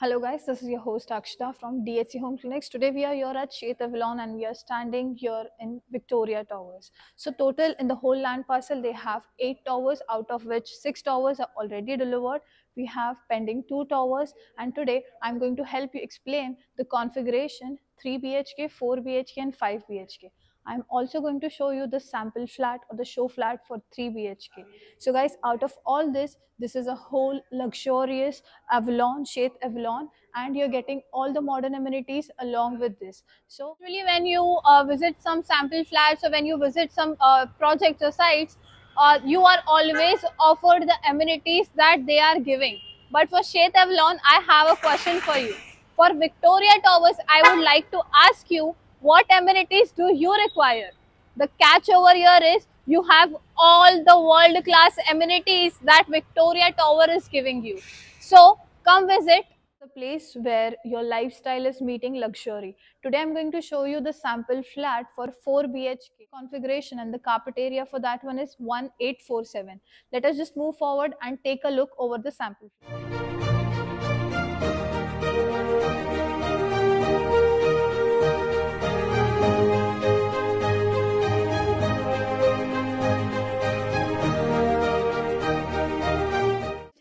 Hello guys, this is your host Akshita from DHC Home Clinics. Today we are here at Sheta Villan and we are standing here in Victoria Towers. So total in the whole land parcel they have 8 towers out of which 6 towers are already delivered. We have pending 2 towers and today I'm going to help you explain the configuration 3 BHK, 4 BHK and 5 BHK. I'm also going to show you the sample flat or the show flat for 3 BHK. So guys, out of all this, this is a whole luxurious Avalon, Sheth Avalon, and you're getting all the modern amenities along with this. So really when you uh, visit some sample flats or when you visit some uh, projects or sites, uh, you are always offered the amenities that they are giving. But for Sheth Avalon, I have a question for you. For Victoria Towers, I would like to ask you what amenities do you require? The catch over here is you have all the world class amenities that Victoria Tower is giving you. So come visit the place where your lifestyle is meeting luxury. Today I'm going to show you the sample flat for 4 BHK configuration and the carpet area for that one is 1847. Let us just move forward and take a look over the sample.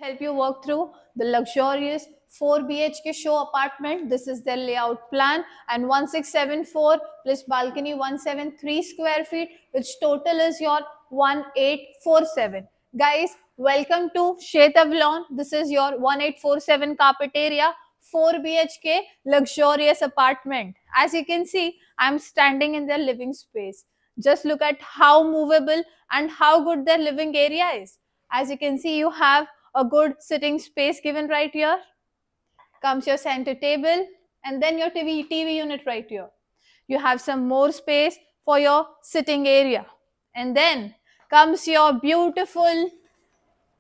help you work through the luxurious 4 BHK show apartment. This is their layout plan and 1674 plus balcony 173 square feet which total is your 1847. Guys, welcome to Chez This is your 1847 carpet area 4 BHK luxurious apartment. As you can see, I'm standing in their living space. Just look at how movable and how good their living area is. As you can see, you have a good sitting space given right here. Comes your center table and then your TV, TV unit right here. You have some more space for your sitting area. And then comes your beautiful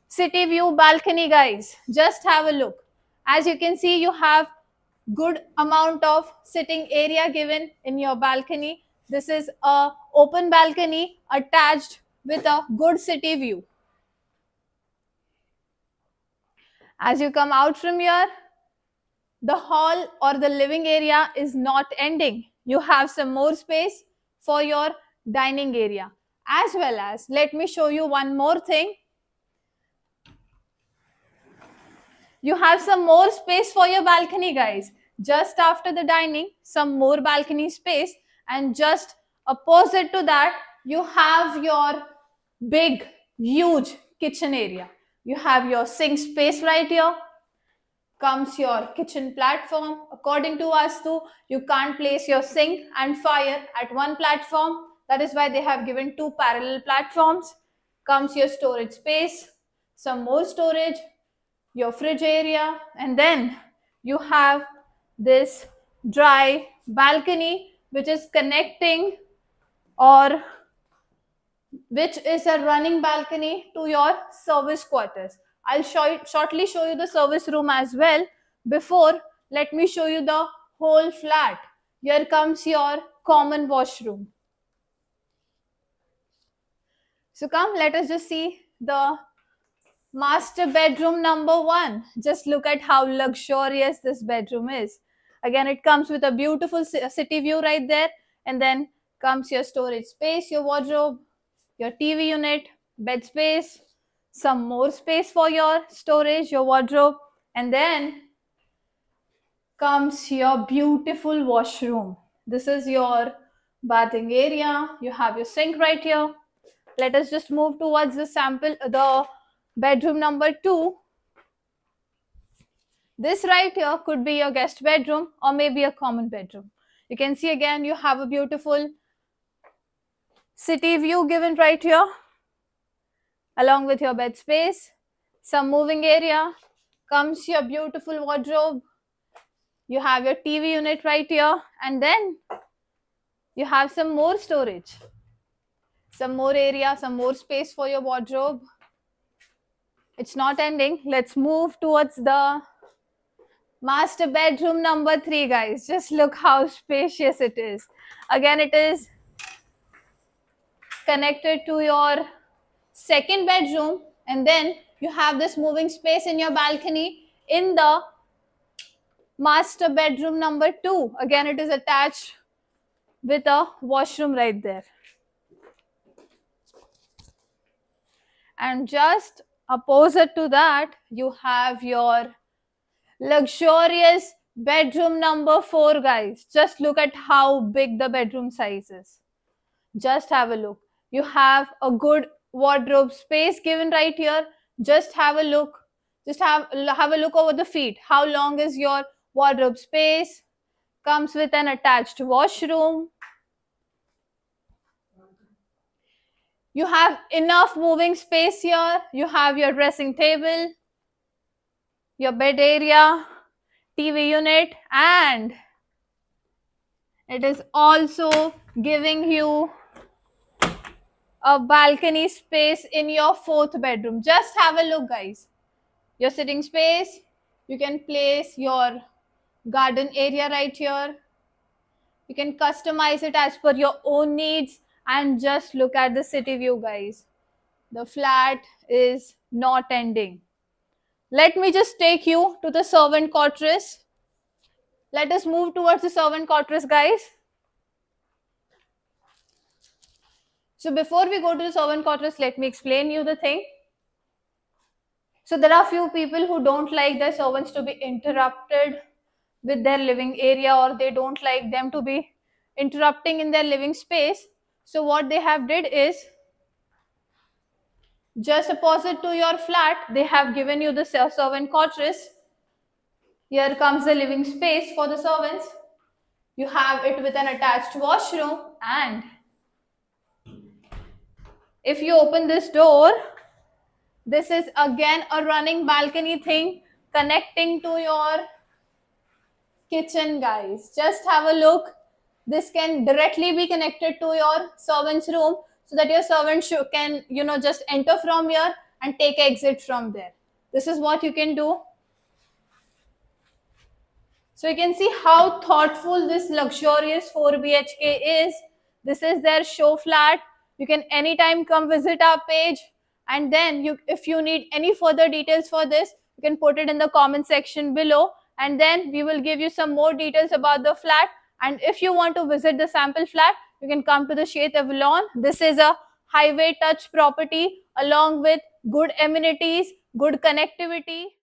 city view balcony, guys. Just have a look. As you can see, you have good amount of sitting area given in your balcony. This is a open balcony attached with a good city view. As you come out from here, the hall or the living area is not ending. You have some more space for your dining area. As well as, let me show you one more thing. You have some more space for your balcony, guys. Just after the dining, some more balcony space. And just opposite to that, you have your big, huge kitchen area. You have your sink space right here. Comes your kitchen platform. According to Vastu, you can't place your sink and fire at one platform. That is why they have given two parallel platforms. Comes your storage space, some more storage, your fridge area, and then you have this dry balcony which is connecting or which is a running balcony to your service quarters. I'll show you, shortly show you the service room as well. Before, let me show you the whole flat. Here comes your common washroom. So come, let us just see the master bedroom number one. Just look at how luxurious this bedroom is. Again, it comes with a beautiful city view right there. And then comes your storage space, your wardrobe, your TV unit, bed space, some more space for your storage, your wardrobe, and then comes your beautiful washroom. This is your bathing area. You have your sink right here. Let us just move towards the sample, the bedroom number two. This right here could be your guest bedroom or maybe a common bedroom. You can see again, you have a beautiful City view given right here along with your bed space, some moving area, comes your beautiful wardrobe. You have your TV unit right here and then you have some more storage, some more area, some more space for your wardrobe. It's not ending. Let's move towards the master bedroom number three guys. Just look how spacious it is. Again, it is connected to your second bedroom and then you have this moving space in your balcony in the master bedroom number two. Again, it is attached with a washroom right there. And just opposite to that, you have your luxurious bedroom number four, guys. Just look at how big the bedroom size is. Just have a look you have a good wardrobe space given right here just have a look just have have a look over the feet how long is your wardrobe space comes with an attached washroom you have enough moving space here you have your dressing table your bed area tv unit and it is also giving you a balcony space in your fourth bedroom. Just have a look, guys. Your sitting space, you can place your garden area right here. You can customize it as per your own needs and just look at the city view, guys. The flat is not ending. Let me just take you to the servant quarters. Let us move towards the servant quarters, guys. So before we go to the servant quarters, let me explain you the thing. So there are few people who don't like their servants to be interrupted with their living area or they don't like them to be interrupting in their living space. So what they have did is just opposite to your flat, they have given you the servant quarters. Here comes the living space for the servants. You have it with an attached washroom and if you open this door this is again a running balcony thing connecting to your kitchen guys just have a look this can directly be connected to your servant's room so that your servant can you know just enter from here and take exit from there this is what you can do so you can see how thoughtful this luxurious 4 bhk is this is their show flat you can anytime come visit our page. And then you, if you need any further details for this, you can put it in the comment section below. And then we will give you some more details about the flat. And if you want to visit the sample flat, you can come to the Sheth Avalon. This is a highway touch property along with good amenities, good connectivity.